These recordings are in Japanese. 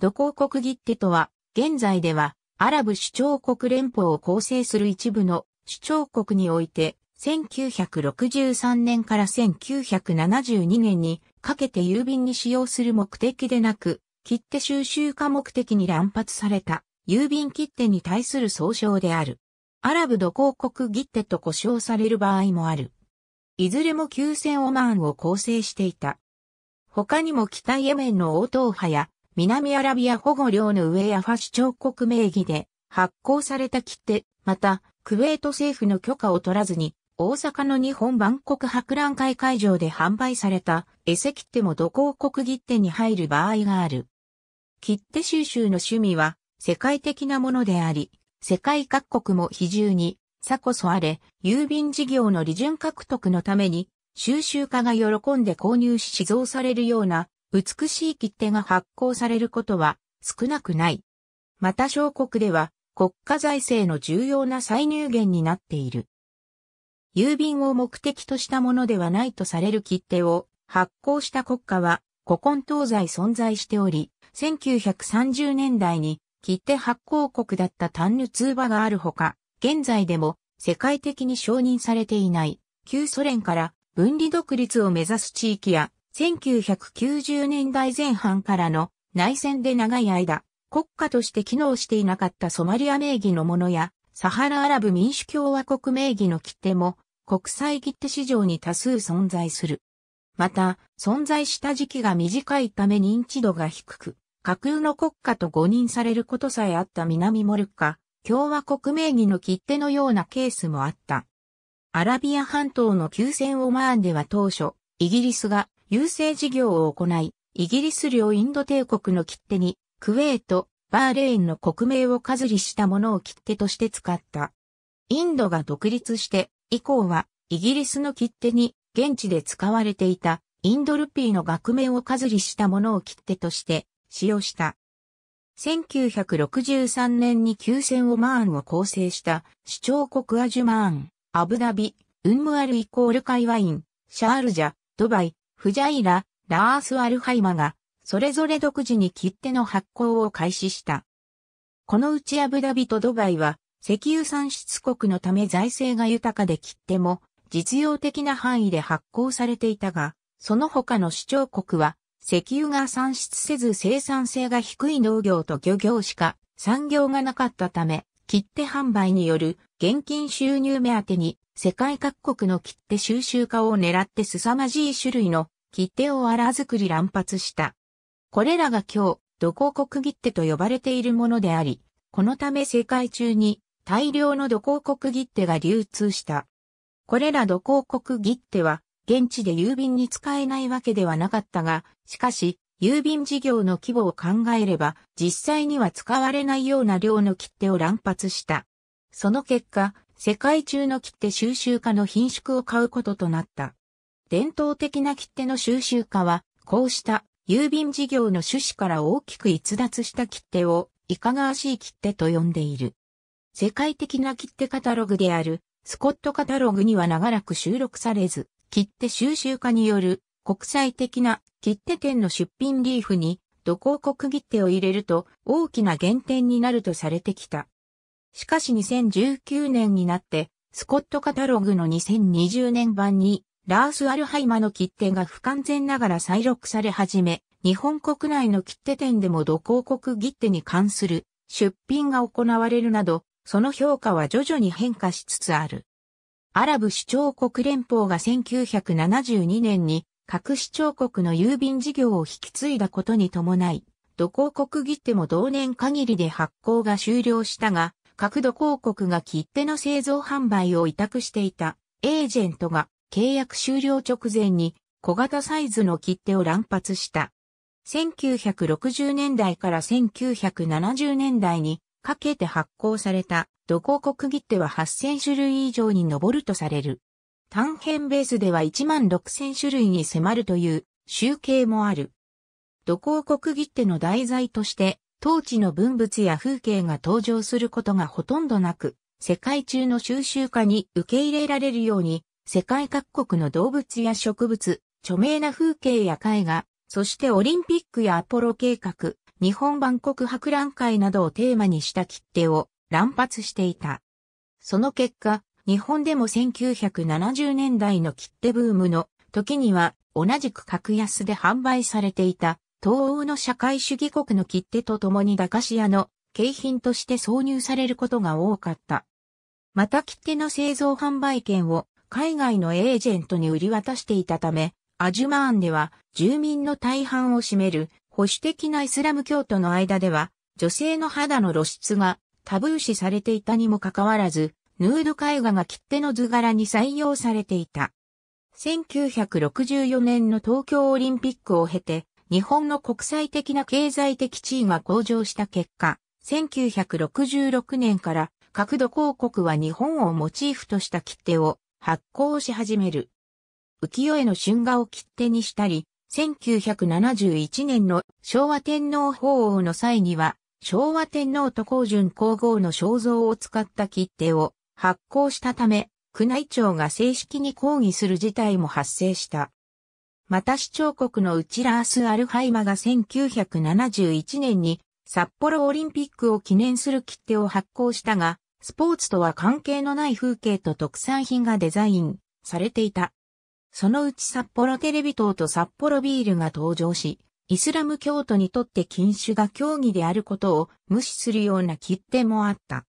土広国切手とは、現在では、アラブ首長国連邦を構成する一部の首長国において、1963年から1972年にかけて郵便に使用する目的でなく、切手収集化目的に乱発された郵便切手に対する総称である。アラブ土広国切手と呼称される場合もある。いずれも9000オマーンを構成していた。他にも北イエメンの応答派や南アラビア保護領の上やファシ長刻名義で発行された切手、また、クウェート政府の許可を取らずに、大阪の日本万国博覧会会場で販売された、エセ切手も土広国切手に入る場合がある。切手収集の趣味は、世界的なものであり、世界各国も比重に、さこそあれ、郵便事業の利潤獲得のために、収集家が喜んで購入し寄贈されるような美しい切手が発行されることは少なくない。また小国では国家財政の重要な歳入源になっている。郵便を目的としたものではないとされる切手を発行した国家は古今東西存在しており、1930年代に切手発行国だったタンヌツーバがあるほか、現在でも世界的に承認されていない旧ソ連から分離独立を目指す地域や1990年代前半からの内戦で長い間、国家として機能していなかったソマリア名義のものや、サハラアラブ民主共和国名義の切手も、国際切手市場に多数存在する。また、存在した時期が短いため認知度が低く、架空の国家と誤認されることさえあった南モルッカ、共和国名義の切手のようなケースもあった。アラビア半島の休戦オマーンでは当初、イギリスが郵政事業を行い、イギリス領インド帝国の切手に、クウェート、バーレーンの国名を飾りしたものを切手として使った。インドが独立して以降はイギリスの切手に現地で使われていたインドルピーの学名を飾りしたものを切手として使用した。1963年に旧戦オマーンを構成した主張国アジュマーン、アブダビ、ウンムアルイコールカイワイン、シャールジャ、ドバイ、フジャイラ、ラース・アルハイマが、それぞれ独自に切手の発行を開始した。このうちアブダビとドバイは、石油産出国のため財政が豊かで切手も、実用的な範囲で発行されていたが、その他の主張国は、石油が産出せず生産性が低い農業と漁業しか産業がなかったため、切手販売による現金収入目当てに世界各国の切手収集家を狙って凄まじい種類の切手を荒作り乱発した。これらが今日、土広国切手と呼ばれているものであり、このため世界中に大量の土広国切手が流通した。これら土広国切手は現地で郵便に使えないわけではなかったが、しかし郵便事業の規模を考えれば、実際には使われないような量の切手を乱発した。その結果、世界中の切手収集家の品縮を買うこととなった。伝統的な切手の収集家は、こうした郵便事業の趣旨から大きく逸脱した切手を、いかがわしい切手と呼んでいる。世界的な切手カタログである、スコットカタログには長らく収録されず、切手収集家による国際的な切手店の出品リーフに、土広告切手を入れると大きな減点になるとされてきた。しかし2019年になって、スコットカタログの2020年版に、ラース・アルハイマの切手が不完全ながら再録され始め、日本国内の切手店でも土広告切手に関する出品が行われるなど、その評価は徐々に変化しつつある。アラブ首長国連邦が1972年に各市長国の郵便事業を引き継いだことに伴い、土広国切手も同年限りで発行が終了したが、各土広告が切手の製造販売を委託していたエージェントが契約終了直前に小型サイズの切手を乱発した。1960年代から1970年代にかけて発行された土広国切手は8000種類以上に上るとされる。単編ベースでは1万6000種類に迫るという集計もある。土工国切手の題材として、当地の文物や風景が登場することがほとんどなく、世界中の収集家に受け入れられるように、世界各国の動物や植物、著名な風景や絵画、そしてオリンピックやアポロ計画、日本万国博覧会などをテーマにした切手を乱発していた。その結果、日本でも1970年代の切手ブームの時には同じく格安で販売されていた東欧の社会主義国の切手と共に駄菓子屋の景品として挿入されることが多かった。また切手の製造販売権を海外のエージェントに売り渡していたため、アジュマーンでは住民の大半を占める保守的なイスラム教徒の間では女性の肌の露出がタブー視されていたにもかかわらず、ヌード絵画が切手の図柄に採用されていた。1964年の東京オリンピックを経て、日本の国際的な経済的地位が向上した結果、1966年から角度広告は日本をモチーフとした切手を発行し始める。浮世絵の春画を切手にしたり、1971年の昭和天皇法王の際には、昭和天皇と皇順皇后の肖像を使った切手を発行したため、宮内庁が正式に抗議する事態も発生した。また市長国のウチラース・アルハイマが1971年に札幌オリンピックを記念する切手を発行したが、スポーツとは関係のない風景と特産品がデザインされていた。そのうち札幌テレビ塔と札幌ビールが登場し、イスラム教徒にとって禁酒が競技であることを無視するような切手もあった。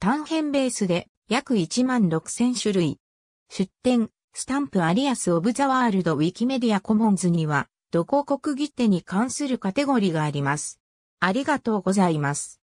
短編ベースで約1万6000種類。出典、スタンプアリアス・オブ・ザ・ワールド・ウィキメディア・コモンズには、どこ国切手に関するカテゴリーがあります。ありがとうございます。